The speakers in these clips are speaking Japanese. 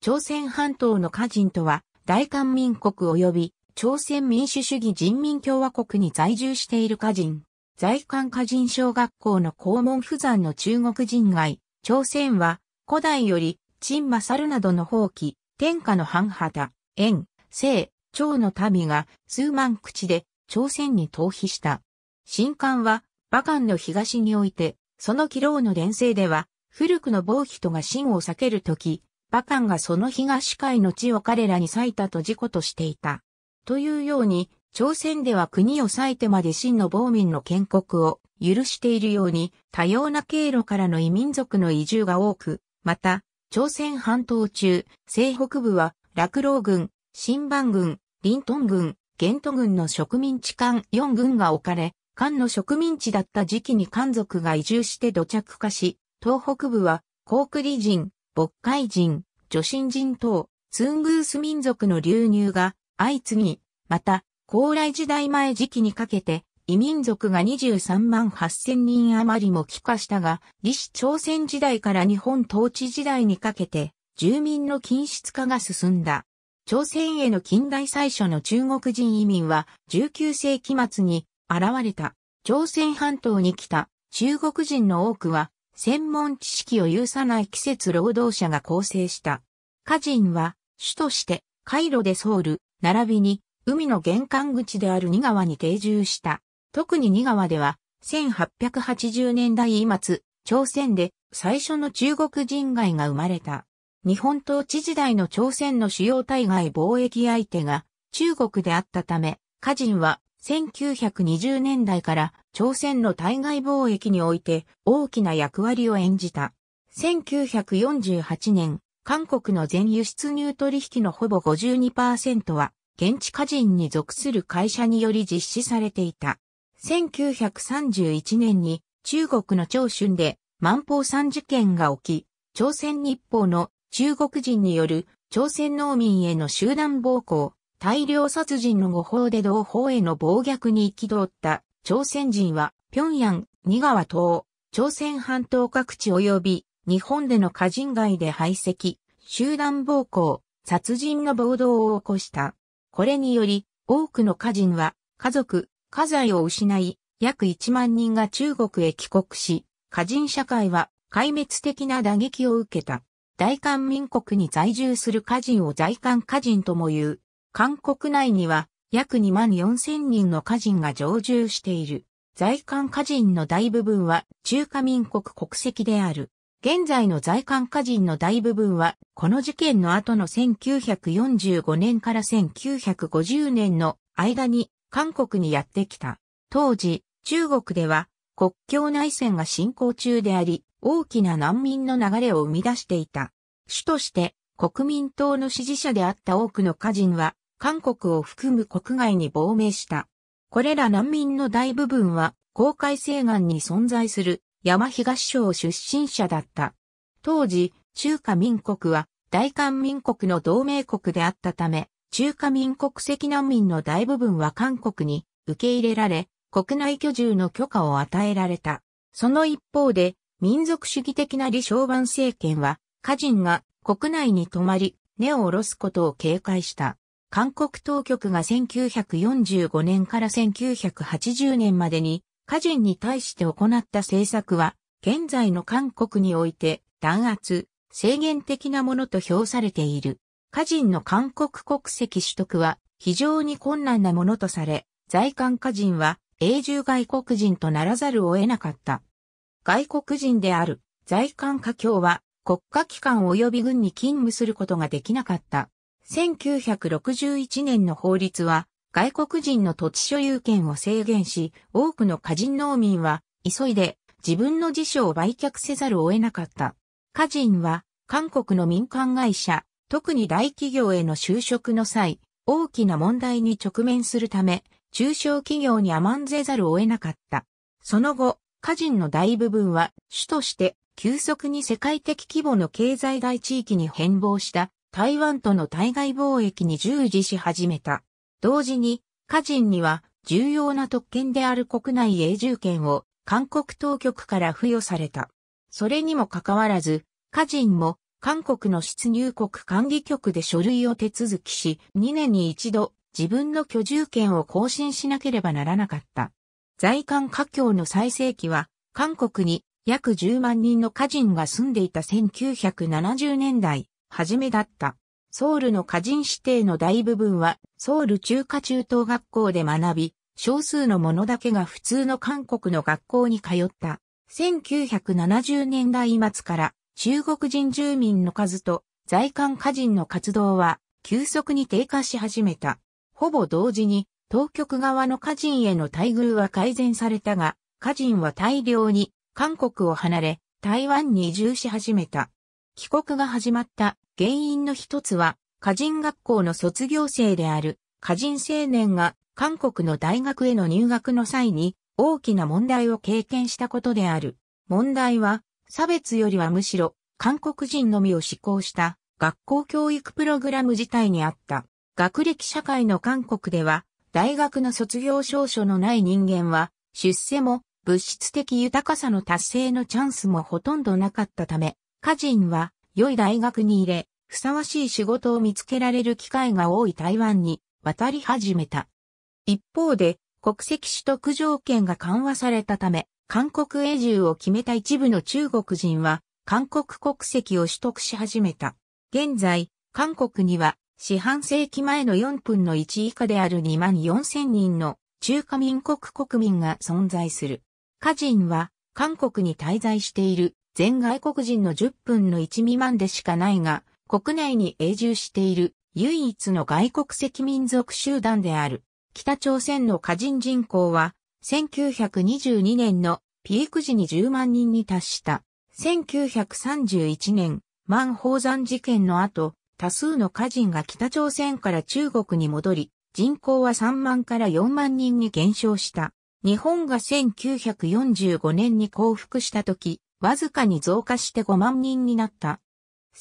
朝鮮半島の歌人とは、大韓民国及び朝鮮民主主義人民共和国に在住している歌人。在韓歌人小学校の校門不山の中国人外、朝鮮は古代より、陳馬猿などの放棄、天下の半旗、縁、姓、朝の民が数万口で朝鮮に逃避した。新刊は、馬漢の東において、その起老の連生では、古くの暴人が秦を避けるとき、馬漢がその東海の地を彼らに割いたと事故としていた。というように、朝鮮では国を割いてまで真の亡民の建国を許しているように、多様な経路からの異民族の移住が多く、また、朝鮮半島中、西北部は、落老軍、新番軍、林東軍、玄都軍の植民地間4軍が置かれ、漢の植民地だった時期に漢族が移住して土着化し、東北部は、高句麗人、渤海人、女真人等、ツングース民族の流入が相次ぎ、また、高麗時代前時期にかけて、異民族が23万8000人余りも帰化したが、李氏朝鮮時代から日本統治時代にかけて、住民の均質化が進んだ。朝鮮への近代最初の中国人移民は19世紀末に現れた。朝鮮半島に来た中国人の多くは専門知識を有さない季節労働者が構成した。歌人は、主として、カイロでソウル、並びに、海の玄関口であるニ川に定住した。特にニ川では、1880年代末、朝鮮で最初の中国人街が生まれた。日本統治時代の朝鮮の主要対外貿易相手が中国であったため、歌人は1920年代から朝鮮の対外貿易において大きな役割を演じた。1948年、韓国の全輸出入取引のほぼ52%は現地家人に属する会社により実施されていた。1931年に中国の長春で万宝三事件が起き、朝鮮日報の中国人による朝鮮農民への集団暴行、大量殺人の誤報で同胞への暴虐に憤った朝鮮人は、平壌、仁川島、朝鮮半島各地及び日本での家人街で排斥、集団暴行、殺人の暴動を起こした。これにより、多くの家人は、家族、家財を失い、約1万人が中国へ帰国し、家人社会は壊滅的な打撃を受けた。大韓民国に在住する家人を在韓家人とも言う。韓国内には約2万4千人の家人が常住している。在韓家人の大部分は中華民国国籍である。現在の在韓家人の大部分は、この事件の後の1945年から1950年の間に韓国にやってきた。当時、中国では国境内戦が進行中であり、大きな難民の流れを生み出していた。主として国民党の支持者であった多くの家人は韓国を含む国外に亡命した。これら難民の大部分は、公海西岸に存在する山東省出身者だった。当時、中華民国は大韓民国の同盟国であったため、中華民国籍難民の大部分は韓国に受け入れられ、国内居住の許可を与えられた。その一方で、民族主義的な李承晩政権は、家人が国内に泊まり、根を下ろすことを警戒した。韓国当局が1945年から1980年までに、歌人に対して行った政策は、現在の韓国において、弾圧、制限的なものと評されている。歌人の韓国国籍取得は非常に困難なものとされ、在韓歌人は永住外国人とならざるを得なかった。外国人である在韓歌教は国家機関及び軍に勤務することができなかった。1961年の法律は、外国人の土地所有権を制限し、多くの家人農民は、急いで自分の辞書を売却せざるを得なかった。家人は、韓国の民間会社、特に大企業への就職の際、大きな問題に直面するため、中小企業に甘んぜざるを得なかった。その後、家人の大部分は、主として、急速に世界的規模の経済大地域に変貌した台湾との対外貿易に従事し始めた。同時に、家人には重要な特権である国内永住権を韓国当局から付与された。それにもかかわらず、家人も韓国の出入国管理局で書類を手続きし、2年に一度自分の居住権を更新しなければならなかった。在韓華僑の最盛期は、韓国に約10万人の家人が住んでいた1970年代はじめだった。ソウルの歌人指定の大部分はソウル中華中等学校で学び、少数の者だけが普通の韓国の学校に通った。1970年代末から中国人住民の数と在韓歌人の活動は急速に低下し始めた。ほぼ同時に当局側の歌人への待遇は改善されたが、歌人は大量に韓国を離れ台湾に移住し始めた。帰国が始まった原因の一つは、歌人学校の卒業生である歌人青年が韓国の大学への入学の際に大きな問題を経験したことである。問題は、差別よりはむしろ韓国人のみを志向した学校教育プログラム自体にあった。学歴社会の韓国では、大学の卒業証書のない人間は、出世も物質的豊かさの達成のチャンスもほとんどなかったため、歌人は良い大学に入れ、ふさわしい仕事を見つけられる機会が多い台湾に渡り始めた。一方で、国籍取得条件が緩和されたため、韓国永住を決めた一部の中国人は、韓国国籍を取得し始めた。現在、韓国には、四半世紀前の4分の1以下である2万4千人の中華民国国民が存在する。歌人は、韓国に滞在している全外国人の10分の1未満でしかないが、国内に永住している唯一の外国籍民族集団である。北朝鮮の家人人口は、1922年のピーク時に10万人に達した。1931年、万宝山事件の後、多数の家人が北朝鮮から中国に戻り、人口は3万から4万人に減少した。日本が1945年に降伏した時、わずかに増加して5万人になった。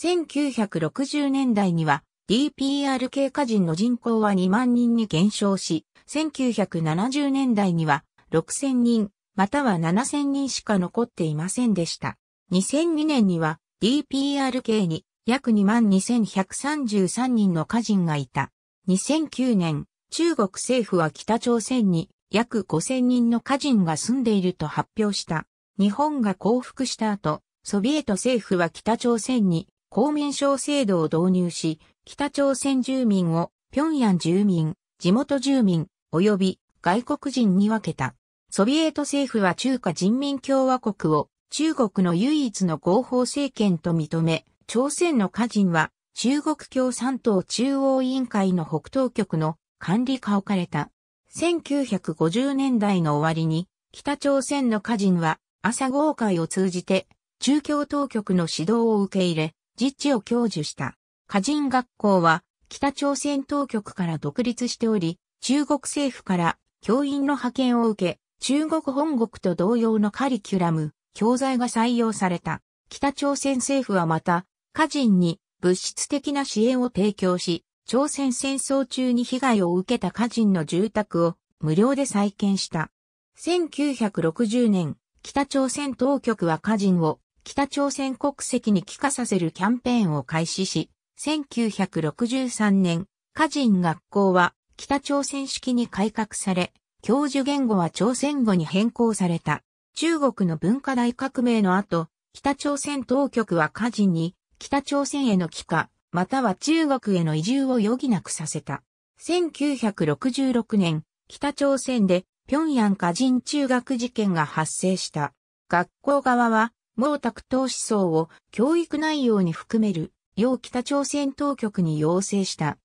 1960年代には DPR 系歌人の人口は2万人に減少し、1970年代には6000人、または7000人しか残っていませんでした。2002年には DPR 系に約22,133人の歌人がいた。2009年、中国政府は北朝鮮に約5000人の歌人が住んでいると発表した。日本が降伏した後、ソビエト政府は北朝鮮に公民省制度を導入し、北朝鮮住民を平壌住民、地元住民、及び外国人に分けた。ソビエト政府は中華人民共和国を中国の唯一の合法政権と認め、朝鮮の家人は中国共産党中央委員会の北東局の管理下置かれた。1950年代の終わりに北朝鮮の家人は朝豪会を通じて、中共当局の指導を受け入れ、実地を享受した。歌人学校は、北朝鮮当局から独立しており、中国政府から教員の派遣を受け、中国本国と同様のカリキュラム、教材が採用された。北朝鮮政府はまた、歌人に物質的な支援を提供し、朝鮮戦争中に被害を受けた歌人の住宅を無料で再建した。1960年、北朝鮮当局は歌人を北朝鮮国籍に帰化させるキャンペーンを開始し、1963年、歌人学校は北朝鮮式に改革され、教授言語は朝鮮語に変更された。中国の文化大革命の後、北朝鮮当局は歌人に北朝鮮への帰化、または中国への移住を余儀なくさせた。1966年、北朝鮮で平壌華人中学事件が発生した。学校側は、毛沢東思想を教育内容に含める、要北朝鮮当局に要請した。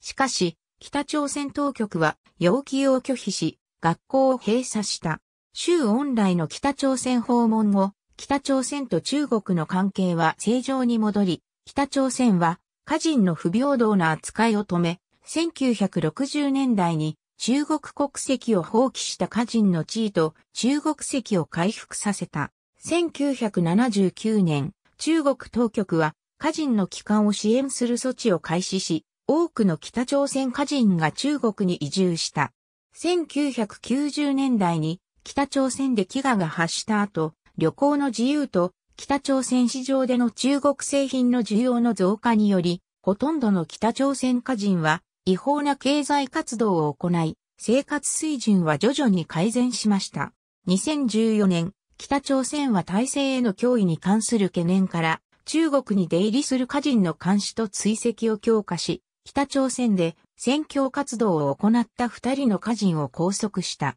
しかし、北朝鮮当局は要求を拒否し、学校を閉鎖した。州恩来の北朝鮮訪問後、北朝鮮と中国の関係は正常に戻り、北朝鮮は、歌人の不平等な扱いを止め、1960年代に中国国籍を放棄した家人の地位と中国籍を回復させた。1979年、中国当局は家人の帰還を支援する措置を開始し、多くの北朝鮮家人が中国に移住した。1990年代に北朝鮮で飢餓が発した後、旅行の自由と北朝鮮市場での中国製品の需要の増加により、ほとんどの北朝鮮家人は違法な経済活動を行い、生活水準は徐々に改善しました。2014年、北朝鮮は体制への脅威に関する懸念から、中国に出入りする家人の監視と追跡を強化し、北朝鮮で選挙活動を行った二人の家人を拘束した。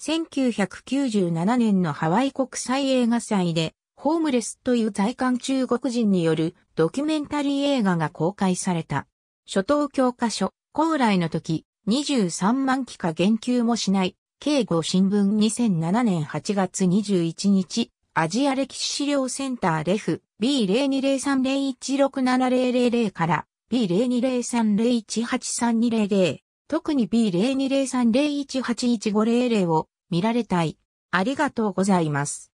1997年のハワイ国際映画祭で、ホームレスという在韓中国人によるドキュメンタリー映画が公開された。初等教科書、高来の時、23万期か言及もしない、敬語新聞2007年8月21日、アジア歴史資料センターレフ B0203016700 から B0203018320 特に B0203018150 を見られたい。ありがとうございます。